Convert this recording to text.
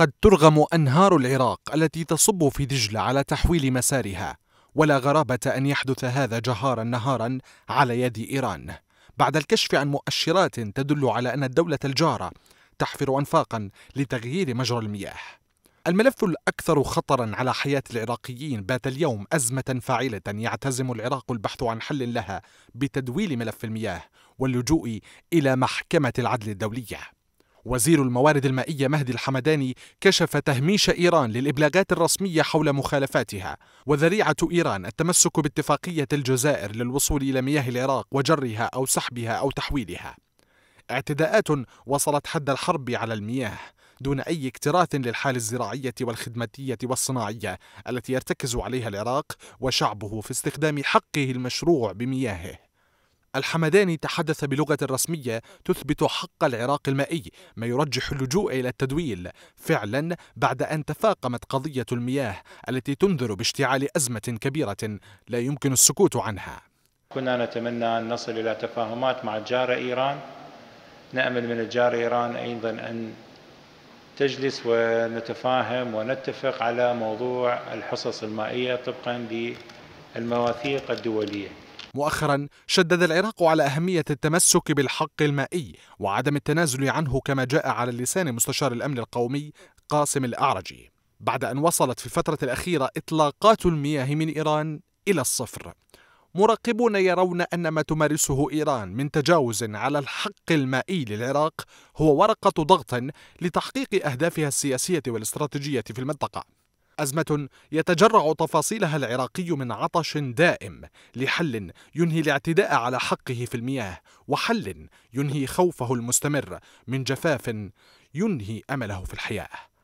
قد ترغم أنهار العراق التي تصب في دجلة على تحويل مسارها ولا غرابة أن يحدث هذا جهارا نهارا على يد إيران بعد الكشف عن مؤشرات تدل على أن الدولة الجارة تحفر أنفاقا لتغيير مجرى المياه الملف الأكثر خطرا على حياة العراقيين بات اليوم أزمة فاعلة يعتزم العراق البحث عن حل لها بتدويل ملف المياه واللجوء إلى محكمة العدل الدولية وزير الموارد المائية مهدي الحمداني كشف تهميش إيران للإبلاغات الرسمية حول مخالفاتها وذريعة إيران التمسك باتفاقية الجزائر للوصول إلى مياه العراق وجرها أو سحبها أو تحويلها اعتداءات وصلت حد الحرب على المياه دون أي اكتراث للحال الزراعية والخدماتية والصناعية التي يرتكز عليها العراق وشعبه في استخدام حقه المشروع بمياهه الحمداني تحدث بلغة رسمية تثبت حق العراق المائي ما يرجح اللجوء إلى التدويل فعلا بعد أن تفاقمت قضية المياه التي تنذر باشتعال أزمة كبيرة لا يمكن السكوت عنها كنا نتمنى أن نصل إلى تفاهمات مع جار إيران نأمل من الجار إيران أيضا أن تجلس ونتفاهم ونتفق على موضوع الحصص المائية طبقا للمواثيق الدولية مؤخرا شدد العراق على أهمية التمسك بالحق المائي وعدم التنازل عنه كما جاء على لسان مستشار الأمن القومي قاسم الأعرجي بعد أن وصلت في الفترة الأخيرة إطلاقات المياه من إيران إلى الصفر مراقبون يرون أن ما تمارسه إيران من تجاوز على الحق المائي للعراق هو ورقة ضغط لتحقيق أهدافها السياسية والاستراتيجية في المنطقة أزمة يتجرع تفاصيلها العراقي من عطش دائم لحل ينهي الاعتداء على حقه في المياه وحل ينهي خوفه المستمر من جفاف ينهي أمله في الحياة